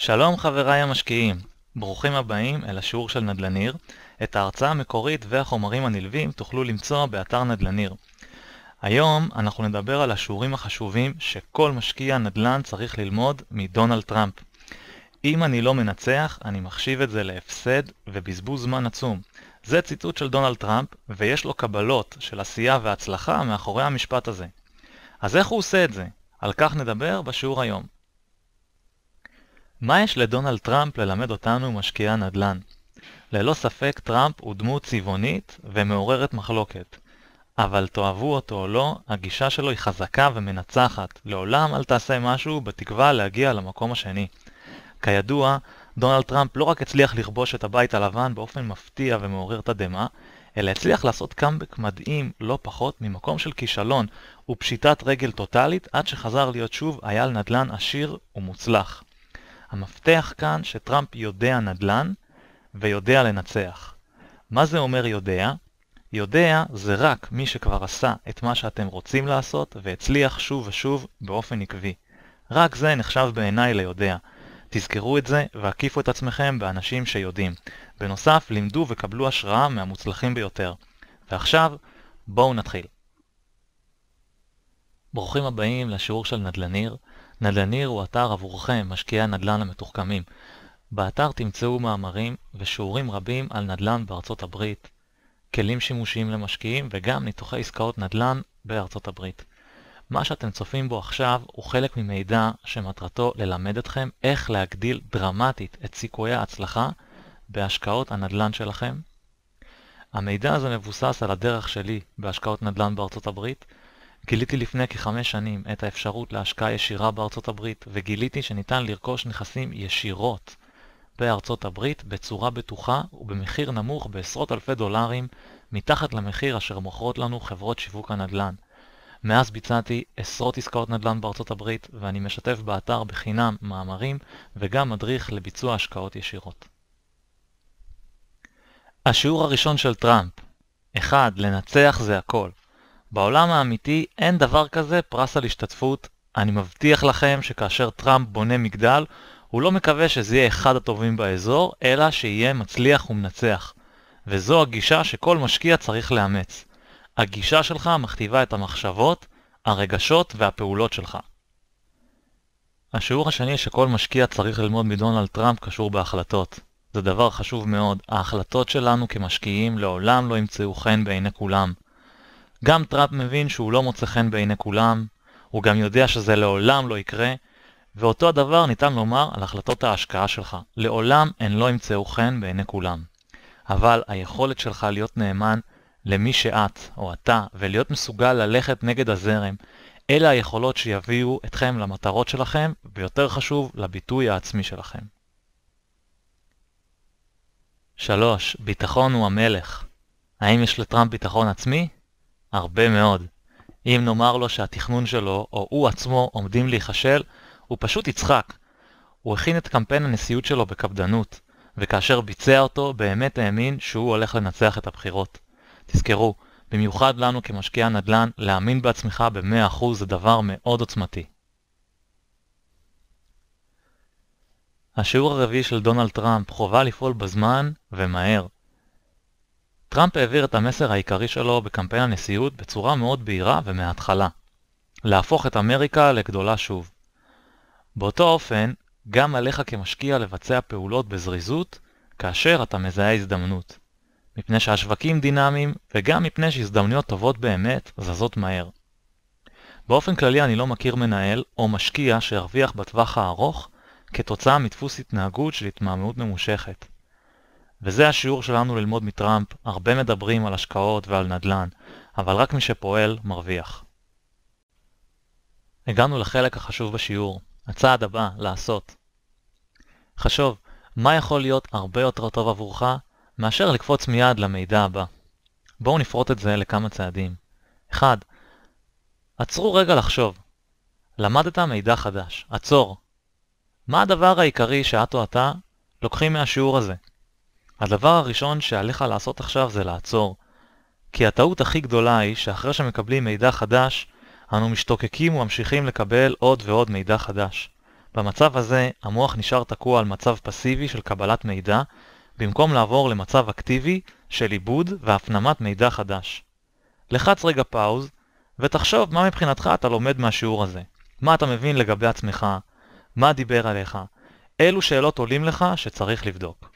שלום חבריי המשקיעים, ברוכים הבאים אל השיעור של נדל"ניר. את ההרצאה המקורית והחומרים הנלווים תוכלו למצוא באתר נדל"ניר. היום אנחנו נדבר על השיעורים החשובים שכל משקיע נדל"ן צריך ללמוד מדונלד טראמפ. אם אני לא מנצח, אני מחשיב את זה להפסד ובזבוז זמן עצום. זה ציטוט של דונלד טראמפ, ויש לו קבלות של עשייה והצלחה מאחורי המשפט הזה. אז איך הוא עושה את זה? על כך נדבר בשיעור היום. מה יש לדונלד טראמפ ללמד אותנו משקיעי הנדל"ן? ללא ספק טראמפ הוא דמות צבעונית ומעוררת מחלוקת. אבל תאהבו אותו או לא, הגישה שלו היא חזקה ומנצחת. לעולם אל תעשה משהו בתקווה להגיע למקום השני. כידוע, דונלד טראמפ לא רק הצליח לכבוש את הבית הלבן באופן מפתיע ומעורר תדהמה, אלא הצליח לעשות קאמבק מדהים לא פחות ממקום של כישלון ופשיטת רגל טוטאלית עד שחזר להיות שוב אייל נדל"ן עשיר ומוצלח. המפתח כאן שטראמפ יודע נדל"ן ויודע לנצח. מה זה אומר יודע? יודע זה רק מי שכבר עשה את מה שאתם רוצים לעשות והצליח שוב ושוב באופן עקבי. רק זה נחשב בעיניי ליודע. תזכרו את זה והקיפו את עצמכם באנשים שיודעים. בנוסף, לימדו וקבלו השראה מהמוצלחים ביותר. ועכשיו, בואו נתחיל. ברוכים הבאים לשיעור של נדל"ניר. נדל"ניר הוא אתר עבורכם, משקיעי הנדל"ן המתוחכמים. באתר תמצאו מאמרים ושיעורים רבים על נדל"ן בארצות הברית, כלים שימושיים למשקיעים וגם ניתוחי עסקאות נדל"ן בארצות הברית. מה שאתם צופים בו עכשיו הוא חלק ממידע שמטרתו ללמד אתכם איך להגדיל דרמטית את סיכויי ההצלחה בהשקעות הנדל"ן שלכם. המידע הזה מבוסס על הדרך שלי בהשקעות נדל"ן בארצות הברית, גיליתי לפני כחמש שנים את האפשרות להשקעה ישירה בארצות הברית, וגיליתי שניתן לרכוש נכסים ישירות בארצות הברית בצורה בטוחה ובמחיר נמוך בעשרות אלפי דולרים מתחת למחיר אשר מוכרות לנו חברות שיווק הנדל"ן. מאז ביצעתי עשרות עסקאות נדל"ן בארצות הברית ואני משתף באתר בחינם מאמרים וגם מדריך לביצוע השקעות ישירות. השיעור הראשון של טראמפ 1. לנצח זה הכל בעולם האמיתי אין דבר כזה פרס על השתתפות. אני מבטיח לכם שכאשר טראמפ בונה מגדל, הוא לא מקווה שזה יהיה אחד הטובים באזור, אלא שיהיה מצליח ומנצח. וזו הגישה שכל משקיע צריך לאמץ. הגישה שלך מכתיבה את המחשבות, הרגשות והפעולות שלך. השיעור השני שכל משקיע צריך ללמוד מדונלד טראמפ קשור בהחלטות. זה דבר חשוב מאוד, ההחלטות שלנו כמשקיעים לעולם לא ימצאו חן בעיני כולם. גם טראמפ מבין שהוא לא מוצא חן בעיני כולם, הוא גם יודע שזה לעולם לא יקרה, ואותו הדבר ניתן לומר על החלטות ההשקעה שלך. לעולם הן לא ימצאו חן בעיני כולם. אבל היכולת שלך להיות נאמן למי שאת או אתה, ולהיות מסוגל ללכת נגד הזרם, אלה היכולות שיביאו אתכם למטרות שלכם, ויותר חשוב, לביטוי העצמי שלכם. 3. ביטחון הוא המלך. האם יש לטראמפ ביטחון עצמי? הרבה מאוד. אם נאמר לו שהתכנון שלו, או הוא עצמו, עומדים להיכשל, הוא פשוט יצחק. הוא הכין את קמפיין הנשיאות שלו בקפדנות, וכאשר ביצע אותו, באמת האמין שהוא הולך לנצח את הבחירות. תזכרו, במיוחד לנו כמשקיע נדל"ן, להאמין בעצמך ב-100% זה דבר מאוד עוצמתי. השיעור הרביעי של דונלד טראמפ חובה לפעול בזמן ומהר. טראמפ העביר את המסר העיקרי שלו בקמפיין הנשיאות בצורה מאוד בהירה ומההתחלה להפוך את אמריקה לגדולה שוב. באותו אופן, גם עליך כמשקיע לבצע פעולות בזריזות כאשר אתה מזהה הזדמנות. מפני שהשווקים דינמיים וגם מפני שהזדמנויות טובות באמת זזות מהר. באופן כללי אני לא מכיר מנהל או משקיע שירוויח בטווח הארוך כתוצאה מדפוס התנהגות של התמהמהות ממושכת. וזה השיעור שלנו ללמוד מטראמפ, הרבה מדברים על השקעות ועל נדל"ן, אבל רק מי שפועל מרוויח. הגענו לחלק החשוב בשיעור, הצעד הבא, לעשות. חשוב, מה יכול להיות הרבה יותר טוב עבורך מאשר לקפוץ מיד למידע הבא? בואו נפרוט את זה לכמה צעדים. 1. עצרו רגע לחשוב. למדת מידע חדש, עצור. מה הדבר העיקרי שאת או אתה לוקחים מהשיעור הזה? הדבר הראשון שעליך לעשות עכשיו זה לעצור. כי הטעות הכי גדולה היא שאחרי שמקבלים מידע חדש, אנו משתוקקים וממשיכים לקבל עוד ועוד מידע חדש. במצב הזה, המוח נשאר תקוע על מצב פסיבי של קבלת מידע, במקום לעבור למצב אקטיבי של עיבוד והפנמת מידע חדש. לחץ רגע פאוז, ותחשוב מה מבחינתך אתה לומד מהשיעור הזה. מה אתה מבין לגבי עצמך? מה דיבר עליך? אילו שאלות עולים לך שצריך לבדוק.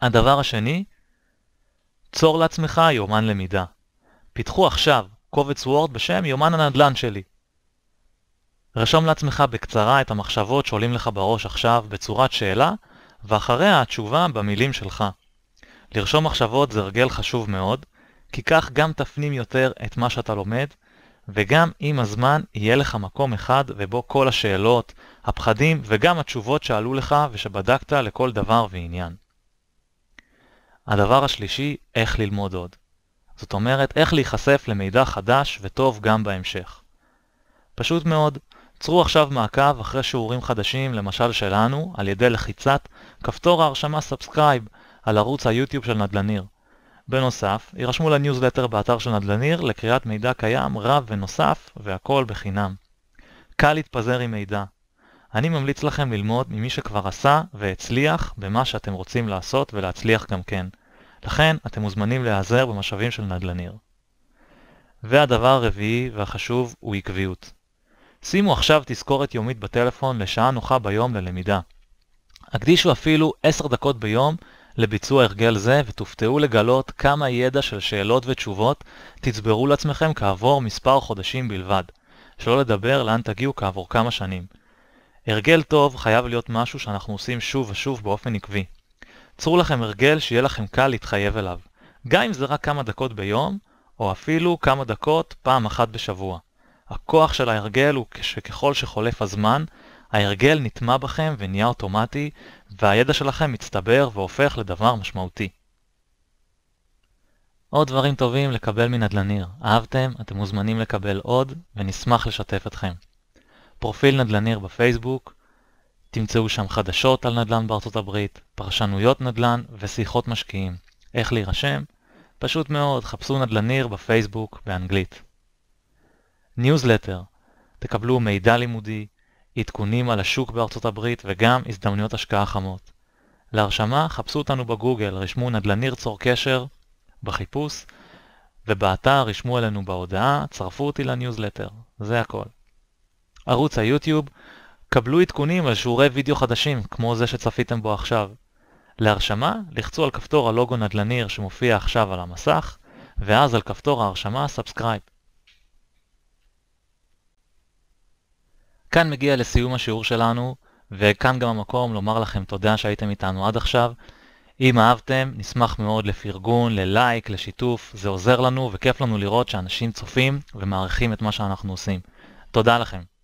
הדבר השני, צור לעצמך יומן למידה. פיתחו עכשיו קובץ וורד בשם יומן הנדל"ן שלי. רשום לעצמך בקצרה את המחשבות שעולים לך בראש עכשיו בצורת שאלה, ואחריה התשובה במילים שלך. לרשום מחשבות זה הרגל חשוב מאוד, כי כך גם תפנים יותר את מה שאתה לומד, וגם עם הזמן יהיה לך מקום אחד ובו כל השאלות, הפחדים וגם התשובות שעלו לך ושבדקת לכל דבר ועניין. הדבר השלישי, איך ללמוד עוד. זאת אומרת, איך להיחשף למידע חדש וטוב גם בהמשך. פשוט מאוד, צרו עכשיו מעקב אחרי שיעורים חדשים, למשל שלנו, על ידי לחיצת כפתור ההרשמה סאבסקרייב על ערוץ היוטיוב של נדלניר. בנוסף, יירשמו לניוזלטר באתר של נדלניר לקריאת מידע קיים, רב ונוסף, והכל בחינם. קל להתפזר עם מידע. אני ממליץ לכם ללמוד ממי שכבר עשה והצליח במה שאתם רוצים לעשות ולהצליח גם כן. לכן אתם מוזמנים להיעזר במשאבים של נדל"ניר. והדבר הרביעי והחשוב הוא עקביות. שימו עכשיו תזכורת יומית בטלפון לשעה נוחה ביום ללמידה. הקדישו אפילו 10 דקות ביום לביצוע הרגל זה ותופתעו לגלות כמה ידע של שאלות ותשובות תצברו לעצמכם כעבור מספר חודשים בלבד, שלא לדבר לאן תגיעו כעבור כמה שנים. הרגל טוב חייב להיות משהו שאנחנו עושים שוב ושוב באופן עקבי. צרו לכם הרגל שיהיה לכם קל להתחייב אליו, גם אם זה רק כמה דקות ביום, או אפילו כמה דקות פעם אחת בשבוע. הכוח של ההרגל הוא שככל שחולף הזמן, ההרגל נטמע בכם ונהיה אוטומטי, והידע שלכם מצטבר והופך לדבר משמעותי. עוד דברים טובים לקבל מנדל"ניר. אהבתם? אתם מוזמנים לקבל עוד, ונשמח לשתף אתכם. פרופיל נדל"ניר בפייסבוק, תמצאו שם חדשות על נדל"ן בארצות הברית, פרשנויות נדל"ן ושיחות משקיעים. איך להירשם? פשוט מאוד, חפשו נדל"ניר בפייסבוק באנגלית. ניוזלטר תקבלו מידע לימודי, עדכונים על השוק בארצות הברית וגם הזדמנויות השקעה חמות. להרשמה חפשו אותנו בגוגל, רשמו נדל"ניר צור קשר בחיפוש, ובאתר רשמו עלינו בהודעה, צרפו אותי לניוזלטר, זה הכל. ערוץ היוטיוב קבלו עדכונים על שיעורי וידאו חדשים, כמו זה שצפיתם בו עכשיו. להרשמה, לחצו על כפתור הלוגו נדל"ניר שמופיע עכשיו על המסך, ואז על כפתור ההרשמה סאבסקרייב. כאן מגיע לסיום השיעור שלנו, וכאן גם המקום לומר לכם תודה שהייתם איתנו עד עכשיו. אם אהבתם, נשמח מאוד לפרגון, ללייק, לשיתוף, זה עוזר לנו וכיף לנו לראות שאנשים צופים ומעריכים את מה שאנחנו עושים. תודה לכם.